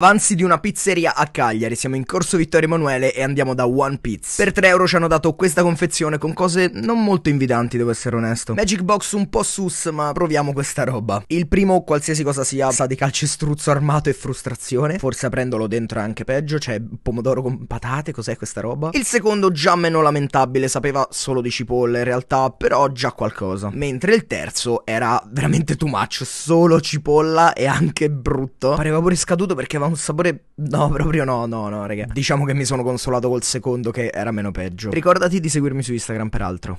Avanzi di una pizzeria a Cagliari, siamo in corso Vittorio Emanuele e andiamo da One Piece. Per 3 euro ci hanno dato questa confezione con cose non molto invidanti, devo essere onesto. Magic Box un po' sus, ma proviamo questa roba. Il primo, qualsiasi cosa sia, sa di calcestruzzo armato e frustrazione. Forse aprendolo dentro è anche peggio, c'è cioè pomodoro con patate, cos'è questa roba? Il secondo già meno lamentabile, sapeva solo di cipolle in realtà, però già qualcosa. Mentre il terzo era veramente too much, solo cipolla e anche brutto. Pareva pure scaduto perché avevamo un sapore... No, proprio no, no, no, raga. Diciamo che mi sono consolato col secondo che era meno peggio. Ricordati di seguirmi su Instagram, peraltro.